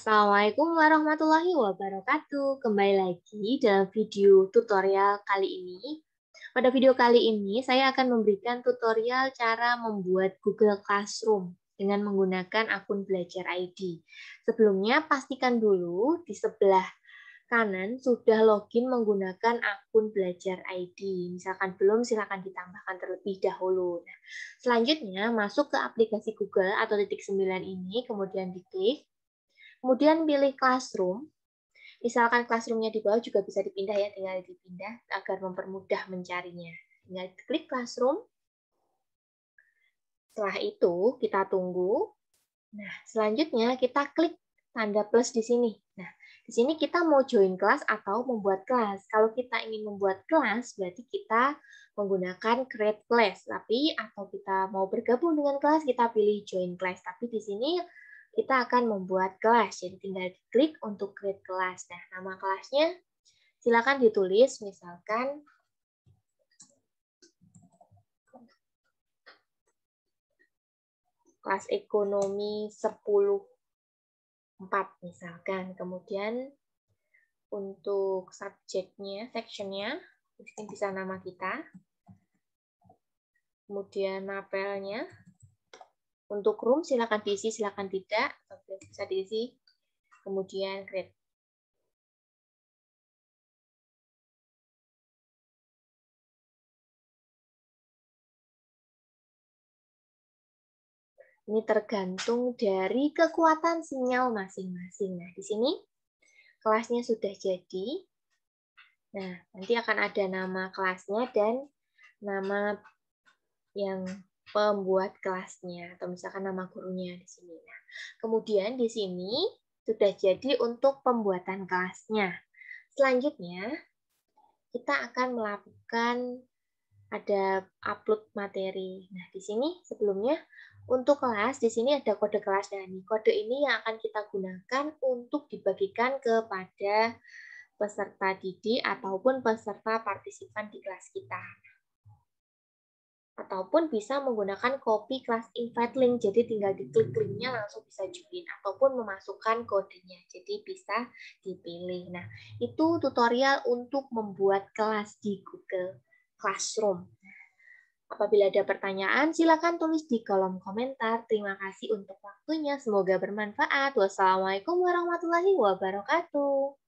Assalamualaikum warahmatullahi wabarakatuh. Kembali lagi dalam video tutorial kali ini. Pada video kali ini, saya akan memberikan tutorial cara membuat Google Classroom dengan menggunakan akun Belajar ID. Sebelumnya, pastikan dulu di sebelah kanan sudah login menggunakan akun Belajar ID. Misalkan belum, silakan ditambahkan terlebih dahulu. Nah, selanjutnya, masuk ke aplikasi Google atau titik 9 ini, kemudian diklik Kemudian pilih classroom. Misalkan classroomnya di bawah juga bisa dipindah ya, tinggal dipindah agar mempermudah mencarinya. Tinggal klik classroom. Setelah itu kita tunggu. Nah, selanjutnya kita klik tanda plus di sini. Nah, di sini kita mau join kelas atau membuat kelas. Kalau kita ingin membuat kelas, berarti kita menggunakan create class. Tapi atau kita mau bergabung dengan kelas, kita pilih join class. Tapi di sini kita akan membuat kelas. Jadi tinggal diklik untuk create kelas. Nah, nama kelasnya silakan ditulis misalkan kelas ekonomi 10 4 misalkan. Kemudian untuk subjeknya, sectionnya, mungkin bisa nama kita. Kemudian mapelnya, untuk room silakan diisi, silakan tidak, bisa diisi. Kemudian create. Ini tergantung dari kekuatan sinyal masing-masing. Nah, di sini kelasnya sudah jadi. Nah, nanti akan ada nama kelasnya dan nama yang pembuat kelasnya atau misalkan nama gurunya di sini. Nah, kemudian di sini sudah jadi untuk pembuatan kelasnya. Selanjutnya kita akan melakukan ada upload materi. Nah, di sini sebelumnya untuk kelas di sini ada kode kelas dan nah, kode ini yang akan kita gunakan untuk dibagikan kepada peserta didik ataupun peserta partisipan di kelas kita ataupun bisa menggunakan copy class invite link. Jadi tinggal diklik linknya langsung bisa join ataupun memasukkan kodenya. Jadi bisa dipilih. Nah, itu tutorial untuk membuat kelas di Google Classroom. Apabila ada pertanyaan, silakan tulis di kolom komentar. Terima kasih untuk waktunya. Semoga bermanfaat. Wassalamualaikum warahmatullahi wabarakatuh.